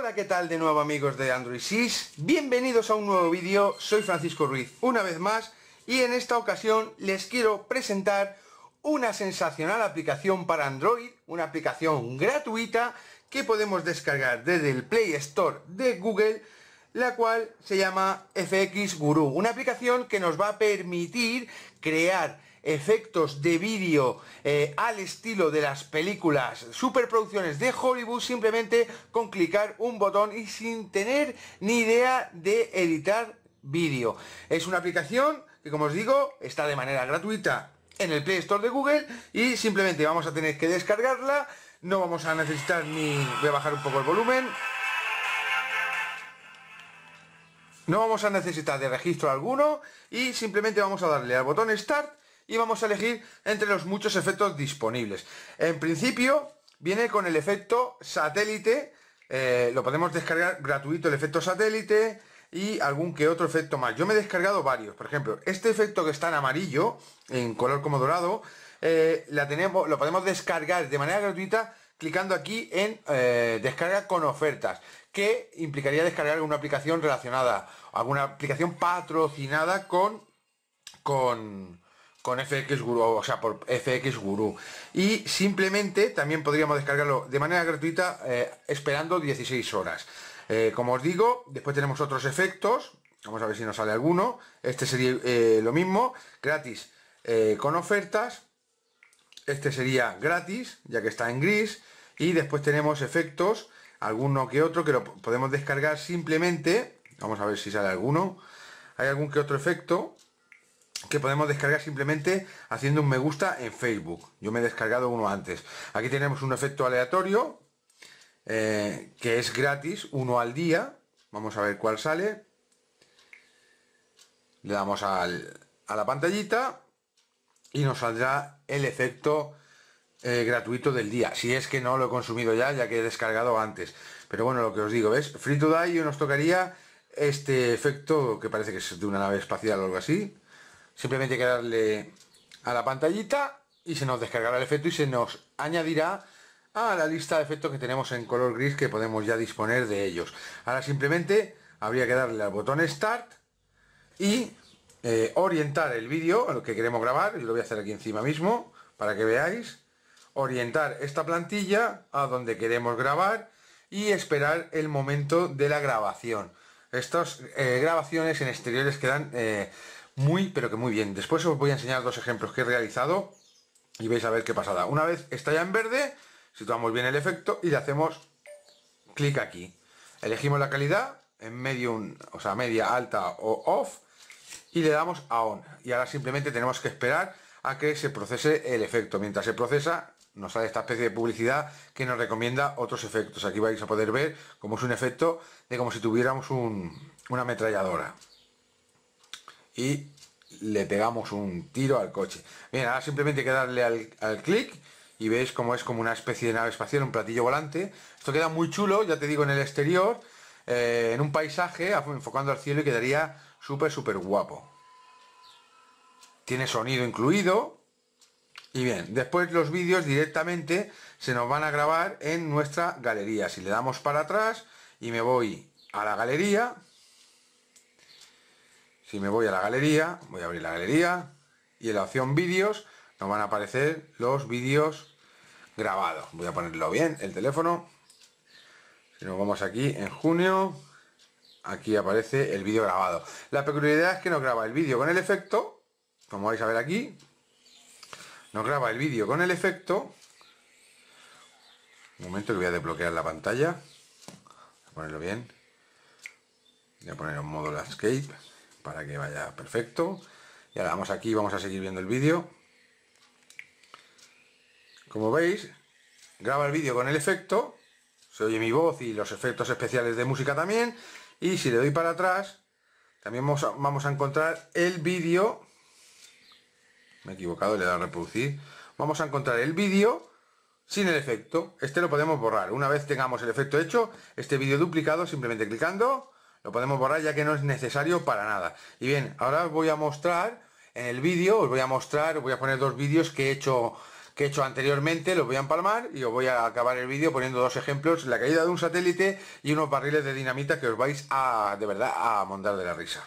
Hola, ¿qué tal de nuevo amigos de Android 6? Bienvenidos a un nuevo vídeo, soy Francisco Ruiz una vez más y en esta ocasión les quiero presentar una sensacional aplicación para Android, una aplicación gratuita que podemos descargar desde el Play Store de Google, la cual se llama FX Guru, una aplicación que nos va a permitir crear efectos de vídeo eh, al estilo de las películas superproducciones de Hollywood simplemente con clicar un botón y sin tener ni idea de editar vídeo. Es una aplicación que como os digo está de manera gratuita en el Play Store de Google y simplemente vamos a tener que descargarla. No vamos a necesitar ni... voy a bajar un poco el volumen. No vamos a necesitar de registro alguno y simplemente vamos a darle al botón Start y vamos a elegir entre los muchos efectos disponibles. En principio viene con el efecto satélite, eh, lo podemos descargar gratuito el efecto satélite y algún que otro efecto más. Yo me he descargado varios, por ejemplo, este efecto que está en amarillo, en color como dorado, eh, la tenemos, lo podemos descargar de manera gratuita clicando aquí en eh, descarga con ofertas, que implicaría descargar una aplicación relacionada, alguna aplicación patrocinada con, con, con FX Guru, o sea, por FX Guru. Y simplemente también podríamos descargarlo de manera gratuita eh, esperando 16 horas. Eh, como os digo, después tenemos otros efectos. Vamos a ver si nos sale alguno. Este sería eh, lo mismo, gratis con ofertas. Este sería gratis, ya que está en gris. Y después tenemos efectos, alguno que otro, que lo podemos descargar simplemente. Vamos a ver si sale alguno. Hay algún que otro efecto que podemos descargar simplemente haciendo un me gusta en Facebook. Yo me he descargado uno antes. Aquí tenemos un efecto aleatorio, eh, que es gratis, uno al día. Vamos a ver cuál sale. Le damos a la pantallita y nos saldrá el efecto eh, gratuito del día. Si es que no lo he consumido ya, ya que he descargado antes. Pero bueno, lo que os digo, es Free to Die yo nos tocaría este efecto que parece que es de una nave espacial o algo así simplemente hay que darle a la pantallita y se nos descargará el efecto y se nos añadirá a la lista de efectos que tenemos en color gris que podemos ya disponer de ellos ahora simplemente habría que darle al botón start y eh, orientar el vídeo a lo que queremos grabar yo lo voy a hacer aquí encima mismo para que veáis orientar esta plantilla a donde queremos grabar y esperar el momento de la grabación estas eh, grabaciones en exteriores quedan eh, muy, pero que muy bien. Después os voy a enseñar dos ejemplos que he realizado y vais a ver qué pasada. Una vez está ya en verde, situamos bien el efecto y le hacemos clic aquí. Elegimos la calidad, en medium, o sea, media, alta o off, y le damos a on. Y ahora simplemente tenemos que esperar a que se procese el efecto. Mientras se procesa, nos sale esta especie de publicidad que nos recomienda otros efectos. Aquí vais a poder ver cómo es un efecto de como si tuviéramos una ametralladora y le pegamos un tiro al coche. Bien, ahora simplemente hay que darle al, clic y veis cómo es como una especie de nave espacial, un platillo volante. Esto queda muy chulo, ya te digo, en el exterior, eh, en un paisaje, enfocando al cielo y quedaría súper, súper guapo. Tiene sonido incluido. Y bien, después los vídeos directamente se nos van a grabar en nuestra galería. Si le damos para atrás y me voy a la galería, si me voy a la galería, voy a abrir la galería y en la opción vídeos nos van a aparecer los vídeos grabados. Voy a ponerlo bien, el teléfono. Si nos vamos aquí en junio, aquí aparece el vídeo grabado. La peculiaridad es que nos graba el vídeo con el efecto, como vais a ver aquí, nos graba el vídeo con el efecto. Un momento que voy a desbloquear la pantalla. Voy a ponerlo bien. Voy a poner en modo landscape para que vaya perfecto. Y ahora vamos aquí, vamos a seguir viendo el vídeo. Como veis, graba el vídeo con el efecto, se oye mi voz y los efectos especiales de música también. Y si le doy para atrás, también vamos a, vamos a encontrar el vídeo. Me he equivocado, le da a reproducir. Vamos a encontrar el vídeo sin el efecto. Este lo podemos borrar. Una vez tengamos el efecto hecho, este vídeo duplicado, simplemente clicando lo podemos borrar ya que no es necesario para nada. Y bien, ahora os voy a mostrar en el vídeo, os voy a mostrar, voy a poner dos vídeos que he hecho que he hecho anteriormente, los voy a empalmar y os voy a acabar el vídeo poniendo dos ejemplos, la caída de un satélite y unos barriles de dinamita que os vais a, de verdad, a montar de la risa.